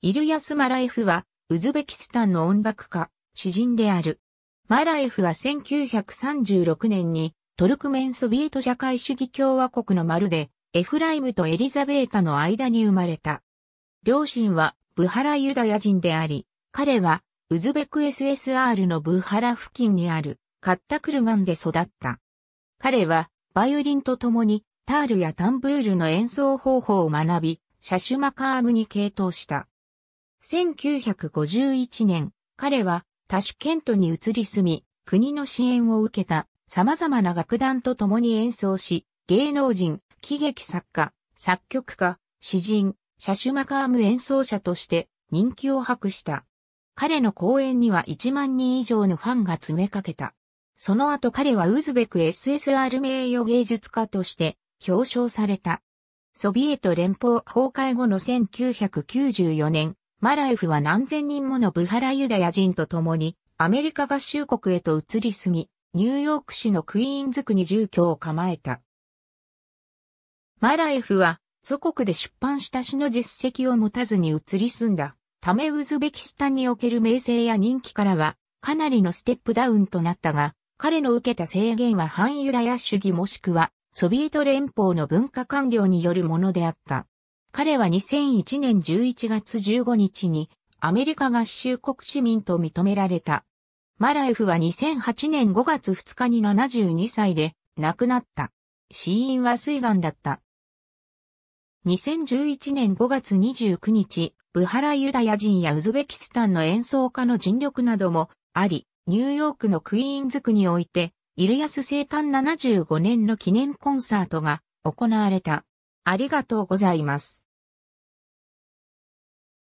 イルヤス・マラエフは、ウズベキスタンの音楽家、詩人である。マラエフは1936年に、トルクメンソビエト社会主義共和国の丸で、エフライムとエリザベータの間に生まれた。両親は、ブハラユダヤ人であり、彼は、ウズベク SSR のブハラ付近にある、カッタクルガンで育った。彼は、バイオリンと共に、タールやタンブールの演奏方法を学び、シャシュマカームに傾倒した。1951年、彼はタシュケントに移り住み、国の支援を受けた様々な楽団と共に演奏し、芸能人、喜劇作家、作曲家、詩人、シャシュマカーム演奏者として人気を博した。彼の公演には1万人以上のファンが詰めかけた。その後彼はウズベク SSR 名誉芸術家として表彰された。ソビエト連邦崩壊後の1994年、マラエフは何千人ものブハラユダヤ人と共に、アメリカ合衆国へと移り住み、ニューヨーク市のクイーンズ区に住居を構えた。マラエフは、祖国で出版した詩の実績を持たずに移り住んだ。ためウズベキスタンにおける名声や人気からは、かなりのステップダウンとなったが、彼の受けた制限は反ユダヤ主義もしくは、ソビエト連邦の文化官僚によるものであった。彼は2001年11月15日にアメリカ合衆国市民と認められた。マラエフは2008年5月2日に72歳で亡くなった。死因は水癌だった。2011年5月29日、ブハラユダヤ人やウズベキスタンの演奏家の尽力などもあり、ニューヨークのクイーンズ区において、イルヤス生誕75年の記念コンサートが行われた。ありがとうございます。